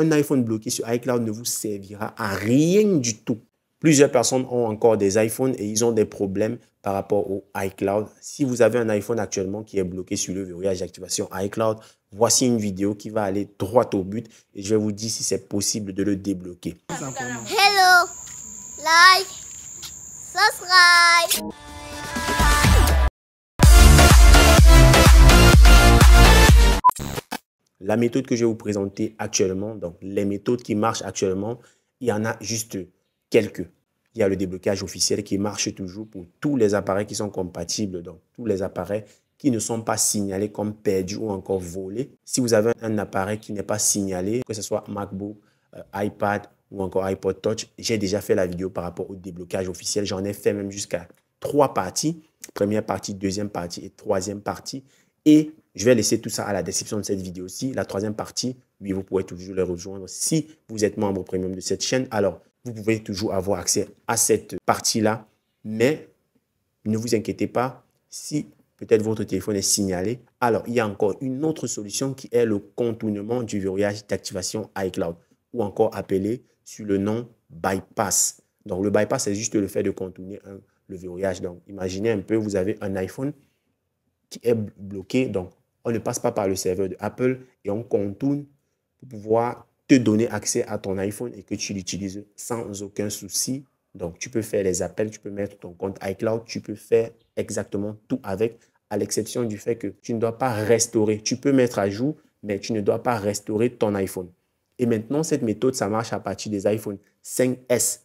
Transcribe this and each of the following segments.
Un iPhone bloqué sur iCloud ne vous servira à rien du tout. Plusieurs personnes ont encore des iPhones et ils ont des problèmes par rapport au iCloud. Si vous avez un iPhone actuellement qui est bloqué sur le verrouillage d'activation iCloud, voici une vidéo qui va aller droit au but et je vais vous dire si c'est possible de le débloquer. Hello, like, subscribe. La méthode que je vais vous présenter actuellement, donc les méthodes qui marchent actuellement, il y en a juste quelques. Il y a le déblocage officiel qui marche toujours pour tous les appareils qui sont compatibles, donc tous les appareils qui ne sont pas signalés comme perdus ou encore volés. Si vous avez un appareil qui n'est pas signalé, que ce soit MacBook, euh, iPad ou encore iPod Touch, j'ai déjà fait la vidéo par rapport au déblocage officiel. J'en ai fait même jusqu'à trois parties. Première partie, deuxième partie et troisième partie. Et je vais laisser tout ça à la description de cette vidéo aussi. La troisième partie, oui, vous pouvez toujours les rejoindre. Si vous êtes membre premium de cette chaîne, alors vous pouvez toujours avoir accès à cette partie-là. Mais ne vous inquiétez pas, si peut-être votre téléphone est signalé, alors il y a encore une autre solution qui est le contournement du verrouillage d'activation iCloud ou encore appelé sur le nom bypass. Donc le bypass, c'est juste le fait de contourner hein, le verrouillage. Donc imaginez un peu, vous avez un iPhone qui est bloqué, donc on ne passe pas par le serveur de Apple et on contourne pour pouvoir te donner accès à ton iPhone et que tu l'utilises sans aucun souci. Donc, tu peux faire les appels, tu peux mettre ton compte iCloud, tu peux faire exactement tout avec, à l'exception du fait que tu ne dois pas restaurer. Tu peux mettre à jour, mais tu ne dois pas restaurer ton iPhone. Et maintenant, cette méthode, ça marche à partir des iPhone 5S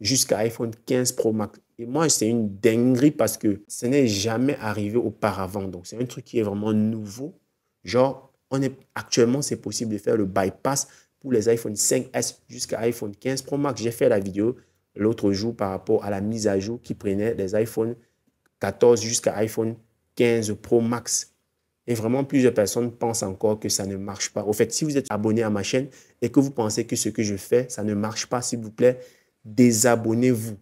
jusqu'à iPhone 15 Pro Max. Et moi, c'est une dinguerie parce que ce n'est jamais arrivé auparavant. Donc, c'est un truc qui est vraiment nouveau. Genre, on est, actuellement, c'est possible de faire le bypass pour les iPhone 5S jusqu'à iPhone 15 Pro Max. J'ai fait la vidéo l'autre jour par rapport à la mise à jour qui prenait les iPhone 14 jusqu'à iPhone 15 Pro Max. Et vraiment, plusieurs personnes pensent encore que ça ne marche pas. Au fait, si vous êtes abonné à ma chaîne et que vous pensez que ce que je fais, ça ne marche pas, s'il vous plaît, désabonnez-vous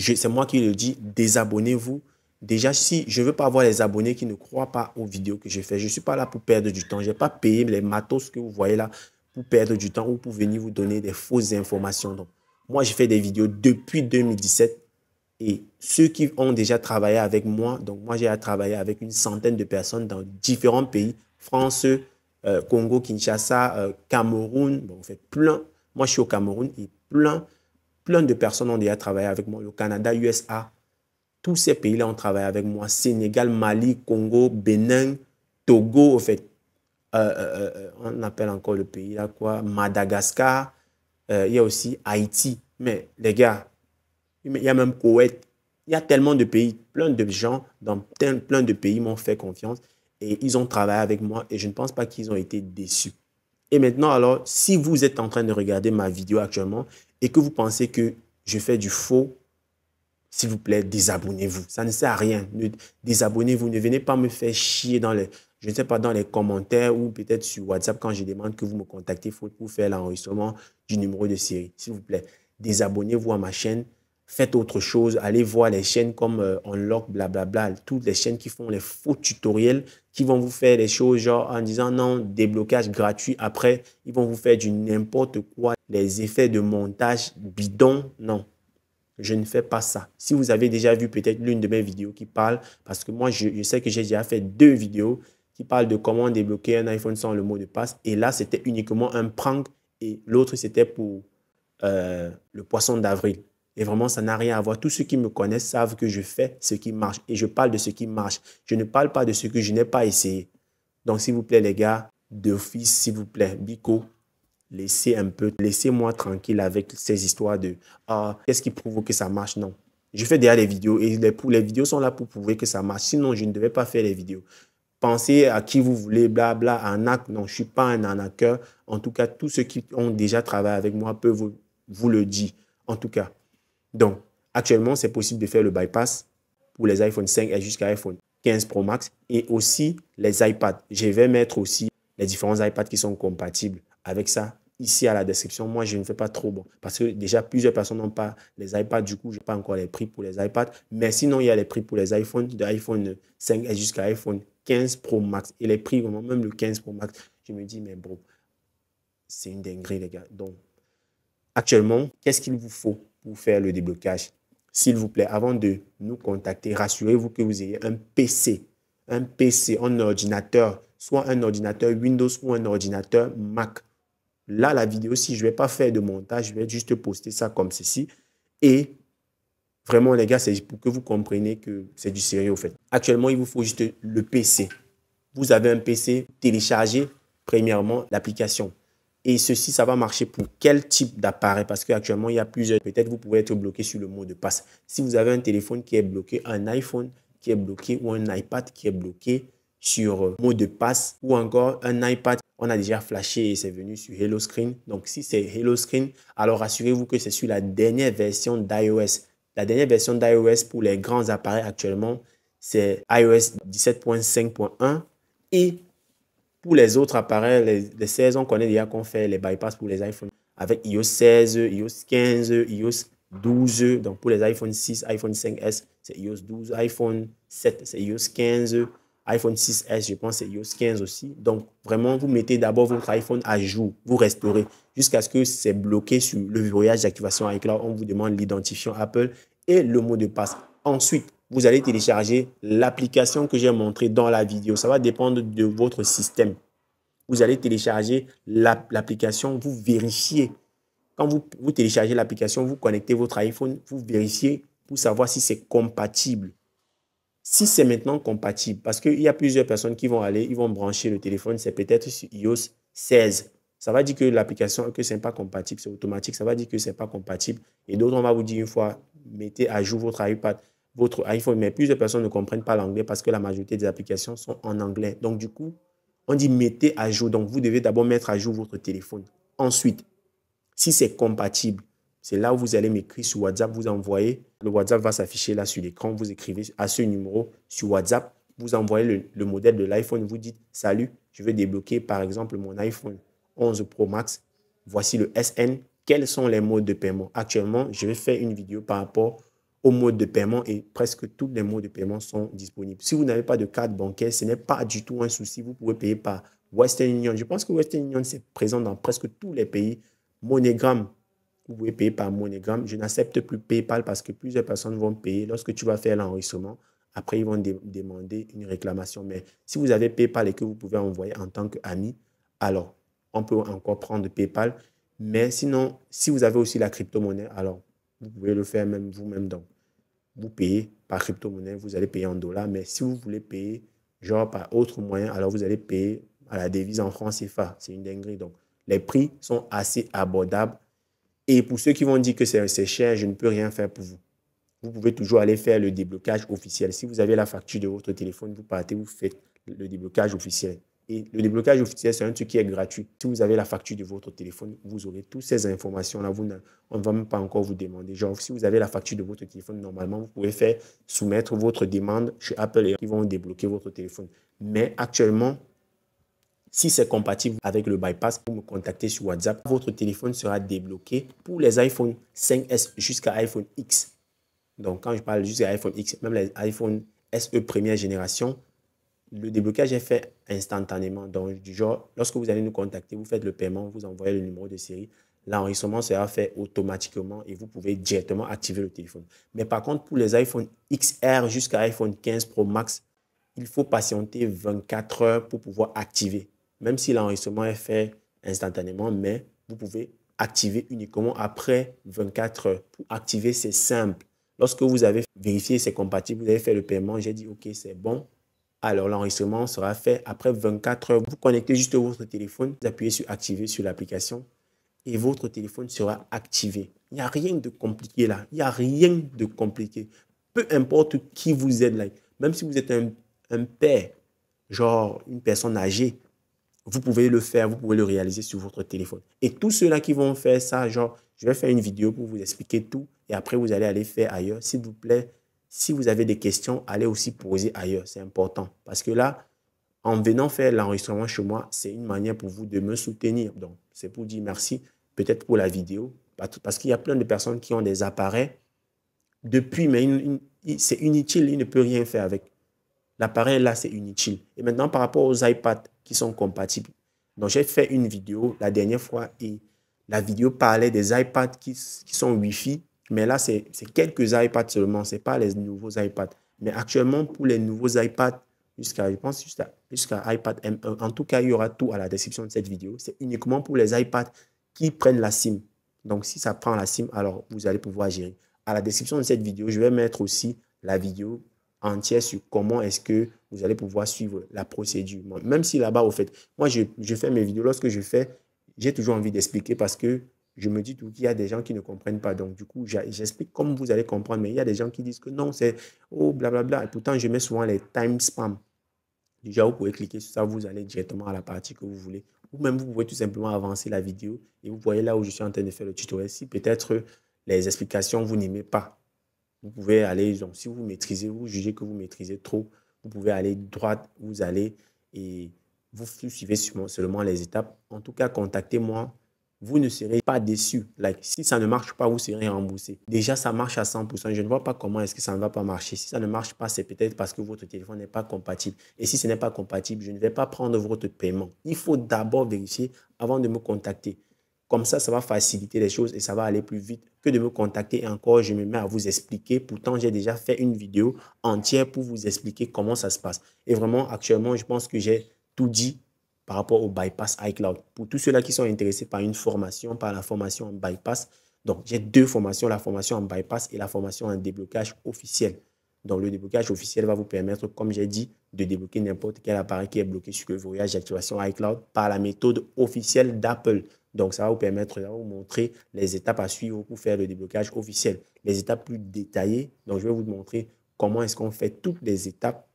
c'est moi qui le dis, désabonnez-vous. Déjà, si je ne veux pas avoir les abonnés qui ne croient pas aux vidéos que je fais, je ne suis pas là pour perdre du temps. Je n'ai pas payé les matos que vous voyez là pour perdre du temps ou pour venir vous donner des fausses informations. Donc, moi, j'ai fait des vidéos depuis 2017 et ceux qui ont déjà travaillé avec moi, donc moi, j'ai travaillé avec une centaine de personnes dans différents pays, France, euh, Congo, Kinshasa, euh, Cameroun, bon, on fait plein. Moi, je suis au Cameroun et plein plein de personnes ont déjà travaillé avec moi. Le Canada, USA, tous ces pays-là ont travaillé avec moi. Sénégal, Mali, Congo, Bénin, Togo, en fait. Euh, euh, euh, on appelle encore le pays là quoi, Madagascar, il y a aussi Haïti. Mais les gars, il y a même Koweït. Il y a tellement de pays, plein de gens dans plein de pays m'ont fait confiance et ils ont travaillé avec moi et je ne pense pas qu'ils ont été déçus. Et maintenant, alors, si vous êtes en train de regarder ma vidéo actuellement et que vous pensez que je fais du faux, s'il vous plaît, désabonnez-vous. Ça ne sert à rien. Désabonnez-vous. Ne venez pas me faire chier dans les, je ne sais pas, dans les commentaires ou peut-être sur WhatsApp quand je demande que vous me contactez pour faire l'enregistrement du numéro de série. S'il vous plaît, désabonnez-vous à ma chaîne. Faites autre chose, allez voir les chaînes comme euh, Unlock, blablabla, toutes les chaînes qui font les faux tutoriels, qui vont vous faire des choses genre en disant non, déblocage gratuit. Après, ils vont vous faire du n'importe quoi les effets de montage bidon, non. Je ne fais pas ça. Si vous avez déjà vu peut-être l'une de mes vidéos qui parle, parce que moi, je, sais que j'ai déjà fait deux vidéos qui parlent de comment débloquer un iPhone sans le mot de passe. Et là, c'était uniquement un prank et l'autre, c'était pour euh, le poisson d'avril. Et vraiment, ça n'a rien à voir. Tous ceux qui me connaissent savent que je fais ce qui marche et je parle de ce qui marche. Je ne parle pas de ce que je n'ai pas essayé. Donc, s'il vous plaît, les gars, d'office, s'il vous plaît, Bico, laissez un peu, laissez-moi tranquille avec ces histoires de ah, qu'est-ce qui prouve que ça marche Non. Je fais déjà des vidéos et les, les, vidéos sont là pour prouver que ça marche. Sinon, je ne devais pas faire les vidéos. Pensez à qui vous voulez, blabla, arnaque. Non, je ne suis pas un arnaqueur. En tout cas, tous ceux qui ont déjà travaillé avec moi peuvent vous, vous le dire. En tout cas. Donc, actuellement, c'est possible de faire le bypass pour les iPhone 5 et jusqu'à iPhone 15 Pro Max et aussi les iPads. Je vais mettre aussi les différents iPads qui sont compatibles avec ça ici à la description. Moi, je ne fais pas trop bon. Parce que déjà, plusieurs personnes n'ont pas les iPads. Du coup, je n'ai pas encore les prix pour les iPads. Mais sinon, il y a les prix pour les iPhones, de iPhone 5 jusqu'à iPhone 15 Pro Max. Et les prix, vraiment, même le 15 Pro Max, je me dis, mais bro, c'est une dinguerie, les gars. Donc, actuellement, qu'est-ce qu'il vous faut pour faire le déblocage S'il vous plaît, avant de nous contacter, rassurez-vous que vous ayez un PC, un PC, un ordinateur, soit un ordinateur Windows ou un ordinateur Mac Là, la vidéo, si je ne vais pas faire de montage, je vais juste poster ça comme ceci. Et vraiment, les gars, c'est pour que vous compreniez que c'est du sérieux, au fait. Actuellement, il vous faut juste le PC. Vous avez un PC, téléchargez premièrement l'application. Et ceci, ça va marcher pour quel type d'appareil Parce qu'actuellement, il y a plusieurs. Peut-être vous pouvez être bloqué sur le mot de passe. Si vous avez un téléphone qui est bloqué, un iPhone qui est bloqué ou un iPad qui est bloqué sur mot de passe ou encore un iPad on a déjà flashé et c'est venu sur Hello Screen. Donc, si c'est Hello Screen, alors rassurez vous que c'est sur la dernière version d'iOS. La dernière version d'iOS pour les grands appareils actuellement, c'est iOS 17.5.1. Et pour les autres appareils, les, les 16, on connaît déjà qu'on fait les bypass pour les iPhones avec iOS 16, iOS 15, iOS 12. Donc, pour les iPhone 6, iPhone 5S, c'est iOS 12, iPhone 7, c'est iOS 15 iPhone 6S, je pense, et iOS 15 aussi. Donc, vraiment, vous mettez d'abord votre iPhone à jour, vous restaurez, jusqu'à ce que c'est bloqué sur le voyage d'activation iCloud. On vous demande l'identifiant Apple et le mot de passe. Ensuite, vous allez télécharger l'application que j'ai montrée dans la vidéo. Ça va dépendre de votre système. Vous allez télécharger l'application, vous vérifiez. Quand vous téléchargez l'application, vous connectez votre iPhone, vous vérifiez pour savoir si c'est compatible si c'est maintenant compatible, parce qu'il y a plusieurs personnes qui vont aller, ils vont brancher le téléphone, c'est peut-être sur iOS 16. Ça va dire que l'application, que ce n'est pas compatible, c'est automatique, ça va dire que ce n'est pas compatible. Et d'autres, on va vous dire une fois, mettez à jour votre iPad, votre iPhone. Mais plusieurs personnes ne comprennent pas l'anglais parce que la majorité des applications sont en anglais. Donc, du coup, on dit mettez à jour. Donc, vous devez d'abord mettre à jour votre téléphone. Ensuite, si c'est compatible, c'est là où vous allez m'écrire sur WhatsApp, vous envoyez. Le WhatsApp va s'afficher là sur l'écran. Vous écrivez à ce numéro sur WhatsApp. Vous envoyez le, modèle de l'iPhone. Vous dites Salut, je vais débloquer par exemple mon iPhone 11 Pro Max. Voici le SN. Quels sont les modes de paiement Actuellement, je vais faire une vidéo par rapport aux modes de paiement et presque tous les modes de paiement sont disponibles. Si vous n'avez pas de carte bancaire, ce n'est pas du tout un souci. Vous pouvez payer par Western Union. Je pense que Western Union, c'est présent dans presque tous les pays. Monogramme vous pouvez payer par monogramme. Je n'accepte plus PayPal parce que plusieurs personnes vont payer. Lorsque tu vas faire l'enrichissement, après, ils vont demander une réclamation. Mais si vous avez PayPal et que vous pouvez envoyer en tant qu'ami, alors on peut encore prendre PayPal. Mais sinon, si vous avez aussi la crypto-monnaie, alors vous pouvez le faire même vous-même. Donc, vous payez par crypto-monnaie, vous allez payer en dollars. Mais si vous voulez payer, genre par autre moyen, alors vous allez payer à la devise en francs CFA. C'est une dinguerie. Donc, les prix sont assez abordables et pour ceux qui vont dire que c'est cher, je ne peux rien faire pour vous. Vous pouvez toujours aller faire le déblocage officiel. Si vous avez la facture de votre téléphone, vous partez, vous faites le déblocage officiel. Et le déblocage officiel, c'est un truc qui est gratuit. Si vous avez la facture de votre téléphone, vous aurez toutes ces informations-là. On ne va même pas encore vous demander. Genre, si vous avez la facture de votre téléphone, normalement, vous pouvez faire soumettre votre demande chez Apple et ils vont débloquer votre téléphone. Mais actuellement, si c'est compatible avec le bypass, vous me contactez sur WhatsApp. Votre téléphone sera débloqué pour les iPhone 5S jusqu'à iPhone X. Donc, quand je parle jusqu'à iPhone X, même les iPhone SE première génération, le déblocage est fait instantanément. Donc, du genre, lorsque vous allez nous contacter, vous faites le paiement, vous envoyez le numéro de série, l'enregistrement sera fait automatiquement et vous pouvez directement activer le téléphone. Mais par contre, pour les iPhone XR jusqu'à iPhone 15 Pro Max, il faut patienter 24 heures pour pouvoir activer même si l'enregistrement est fait instantanément, mais vous pouvez activer uniquement après 24 heures. Pour activer, c'est simple. Lorsque vous avez vérifié c'est compatible, vous avez fait le paiement, j'ai dit OK, c'est bon. Alors l'enregistrement sera fait après 24 heures. Vous connectez juste votre téléphone, vous appuyez sur activer sur l'application et votre téléphone sera activé. Il n'y a rien de compliqué là. Il n'y a rien de compliqué. Peu importe qui vous aide là. Même si vous êtes un, un père, genre une personne âgée, vous pouvez le faire, vous pouvez le réaliser sur votre téléphone. Et tous ceux-là qui vont faire ça, genre, je vais faire une vidéo pour vous expliquer tout et après vous allez aller faire ailleurs. S'il vous plaît, si vous avez des questions, allez aussi poser ailleurs. C'est important. Parce que là, en venant faire l'enregistrement chez moi, c'est une manière pour vous de me soutenir. Donc, c'est pour dire merci, peut-être pour la vidéo, parce qu'il y a plein de personnes qui ont des appareils depuis, mais c'est inutile, il ne peut rien faire avec. L'appareil là, c'est inutile. Et maintenant, par rapport aux iPads, qui sont compatibles. Donc, j'ai fait une vidéo la dernière fois et la vidéo parlait des iPads qui, sont Wi-Fi, mais là, c'est quelques iPads seulement, c'est pas les nouveaux iPads. Mais actuellement, pour les nouveaux iPads, jusqu'à, je pense, jusqu'à iPad M1, en tout cas, il y aura tout à la description de cette vidéo. C'est uniquement pour les iPads qui prennent la SIM. Donc, si ça prend la SIM, alors vous allez pouvoir gérer. À la description de cette vidéo, je vais mettre aussi la vidéo entière sur comment est-ce que vous allez pouvoir suivre la procédure. Même si là-bas, au fait, moi, je, je, fais mes vidéos. Lorsque je fais, j'ai toujours envie d'expliquer parce que je me dis tout qu'il y a des gens qui ne comprennent pas. Donc, du coup, j'explique comme vous allez comprendre. Mais il y a des gens qui disent que non, c'est oh, blablabla. Et pourtant, je mets souvent les time spam. Déjà, vous pouvez cliquer sur ça, vous allez directement à la partie que vous voulez. Ou même, vous pouvez tout simplement avancer la vidéo et vous voyez là où je suis en train de faire le tutoriel. Si peut-être les explications, vous n'aimez pas, vous pouvez aller, donc, si vous maîtrisez, vous jugez que vous maîtrisez trop, vous pouvez aller droite, vous allez et vous suivez seulement les étapes. En tout cas, contactez-moi. Vous ne serez pas déçu. Like, si ça ne marche pas, vous serez remboursé. Déjà, ça marche à 100%. Je ne vois pas comment est-ce que ça ne va pas marcher. Si ça ne marche pas, c'est peut-être parce que votre téléphone n'est pas compatible. Et si ce n'est pas compatible, je ne vais pas prendre votre paiement. Il faut d'abord vérifier avant de me contacter. Comme ça, ça va faciliter les choses et ça va aller plus vite que de me contacter. Et encore, je me mets à vous expliquer. Pourtant, j'ai déjà fait une vidéo entière pour vous expliquer comment ça se passe. Et vraiment, actuellement, je pense que j'ai tout dit par rapport au bypass iCloud. Pour tous ceux-là qui sont intéressés par une formation, par la formation en bypass, donc j'ai deux formations, la formation en bypass et la formation en déblocage officiel. Donc le déblocage officiel va vous permettre, comme j'ai dit, de débloquer n'importe quel appareil qui est bloqué sur le voyage d'activation iCloud par la méthode officielle d'Apple. Donc, ça va vous permettre, de vous montrer les étapes à suivre pour faire le déblocage officiel. Les étapes plus détaillées. Donc, je vais vous montrer comment est-ce qu'on fait toutes les étapes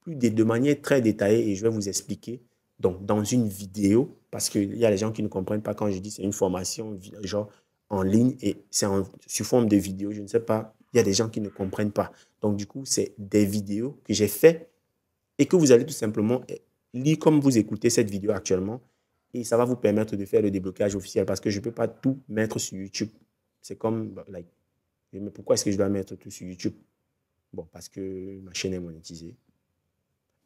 plus de, manière très détaillée et je vais vous expliquer donc dans une vidéo parce qu'il y a des gens qui ne comprennent pas quand je dis c'est une formation genre en ligne et c'est sous forme de vidéo, je ne sais pas. Il y a des gens qui ne comprennent pas. Donc du coup, c'est des vidéos que j'ai fait et que vous allez tout simplement eh, lire comme vous écoutez cette vidéo actuellement et ça va vous permettre de faire le déblocage officiel parce que je ne peux pas tout mettre sur YouTube. C'est comme, bah, like, mais pourquoi est-ce que je dois mettre tout sur YouTube Bon, parce que ma chaîne est monétisée.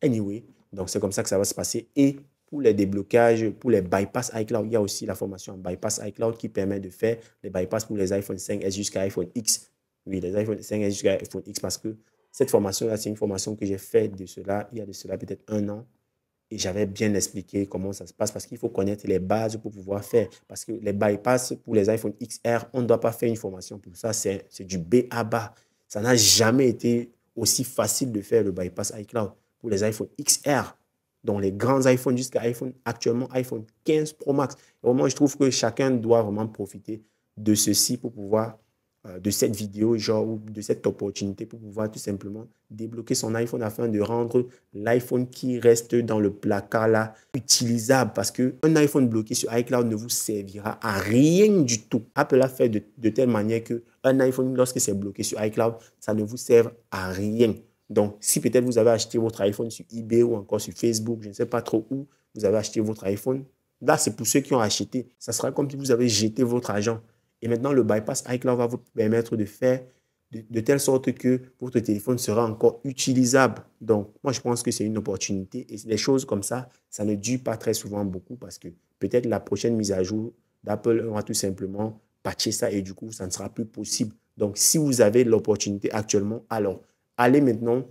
Anyway, donc c'est comme ça que ça va se passer. Et pour les déblocages, pour les bypass iCloud, il y a aussi la formation en bypass iCloud qui permet de faire les bypass pour les iPhone 5S jusqu'à iPhone X. Oui, les iPhone 5S jusqu'à iPhone X parce que cette formation-là, c'est une formation que j'ai faite de cela, il y a de cela peut-être un an et j'avais bien expliqué comment ça se passe parce qu'il faut connaître les bases pour pouvoir faire. Parce que les bypass pour les iPhone XR, on ne doit pas faire une formation pour ça. C'est du B à bas. Ça n'a jamais été aussi facile de faire le bypass iCloud pour les iPhone XR, dont les grands iPhones jusqu'à iPhone, actuellement iPhone 15 Pro Max. vraiment, je trouve que chacun doit vraiment profiter de ceci pour pouvoir euh, de cette vidéo, genre, ou de cette opportunité pour pouvoir tout simplement débloquer son iPhone afin de rendre l'iPhone qui reste dans le placard là utilisable parce que un iPhone bloqué sur iCloud ne vous servira à rien du tout. Apple a fait de, telle manière que un iPhone lorsque c'est bloqué sur iCloud, ça ne vous sert à rien. Donc, si peut-être vous avez acheté votre iPhone sur eBay ou encore sur Facebook, je ne sais pas trop où vous avez acheté votre iPhone, là c'est pour ceux qui ont acheté. Ça sera comme si vous avez jeté votre argent. Et maintenant, le bypass iCloud va vous permettre de faire de, telle sorte que votre téléphone sera encore utilisable. Donc, moi, je pense que c'est une opportunité. Et les choses comme ça, ça ne dure pas très souvent beaucoup parce que peut-être la prochaine mise à jour d'Apple aura tout simplement patché ça et du coup, ça ne sera plus possible. Donc, si vous avez l'opportunité actuellement, alors allez maintenant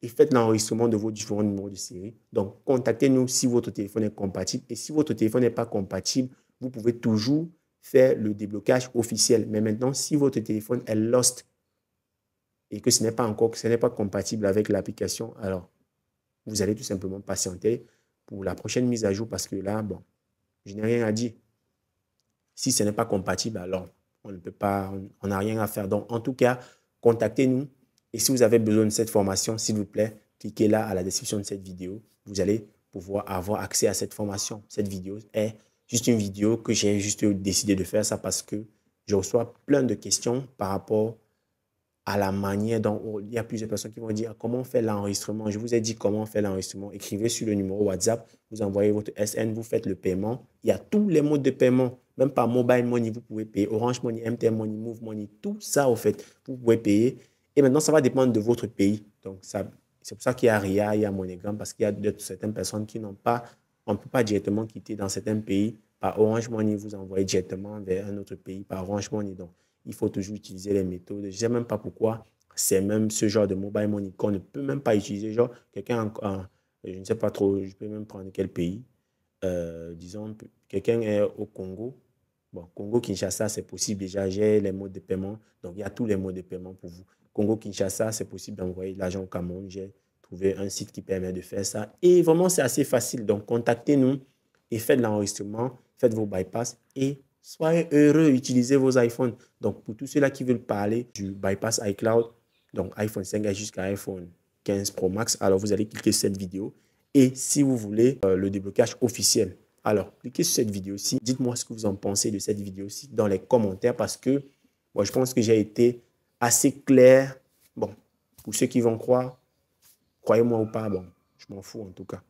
et faites l'enregistrement de vos différents numéros de série. Donc, contactez-nous si votre téléphone est compatible. Et si votre téléphone n'est pas compatible, vous pouvez toujours faire le déblocage officiel. Mais maintenant, si votre téléphone est lost et que ce n'est pas encore, ce n'est pas compatible avec l'application, alors vous allez tout simplement patienter pour la prochaine mise à jour parce que là, bon, je n'ai rien à dire. Si ce n'est pas compatible, alors on ne peut pas, on n'a rien à faire. Donc, en tout cas, contactez-nous. Et si vous avez besoin de cette formation, s'il vous plaît, cliquez là à la description de cette vidéo. Vous allez pouvoir avoir accès à cette formation. Cette vidéo est juste une vidéo que j'ai juste décidé de faire ça parce que je reçois plein de questions par rapport à la manière dont il y a plusieurs personnes qui vont dire comment on fait l'enregistrement. Je vous ai dit comment on fait l'enregistrement. Écrivez sur le numéro WhatsApp, vous envoyez votre SN, vous faites le paiement. Il y a tous les modes de paiement, même par mobile money, vous pouvez payer Orange Money, MTM Money, Move Money, tout ça au fait, vous pouvez payer. Et maintenant, ça va dépendre de votre pays. Donc, c'est pour ça qu'il y a RIA, il y a MoneyGram, parce qu'il y a certaines personnes qui n'ont pas on ne peut pas directement quitter dans certains pays par Orange Money, vous envoyer directement vers un autre pays par Orange Money. Donc, il faut toujours utiliser les méthodes. Je ne sais même pas pourquoi c'est même ce genre de mobile money qu'on ne peut même pas utiliser. Genre, quelqu'un, je ne sais pas trop, je peux même prendre quel pays. Euh, disons, quelqu'un est au Congo. Bon, Congo-Kinshasa, c'est possible déjà, j'ai les modes de paiement. Donc, il y a tous les modes de paiement pour vous. Congo-Kinshasa, c'est possible d'envoyer l'argent au Cameroun, j'ai un site qui permet de faire ça. Et vraiment, c'est assez facile. Donc, contactez-nous et faites l'enregistrement, faites vos bypass et soyez heureux, utilisez vos iPhones. Donc, pour tous ceux-là qui veulent parler du bypass iCloud, donc iPhone 5 jusqu'à iPhone 15 Pro Max, alors vous allez cliquer sur cette vidéo. Et si vous voulez euh, le déblocage officiel, alors cliquez sur cette vidéo-ci. Dites-moi ce que vous en pensez de cette vidéo-ci dans les commentaires parce que moi, je pense que j'ai été assez clair. Bon, pour ceux qui vont croire, Croyez-moi ou pas, bon, je m'en fous en tout cas.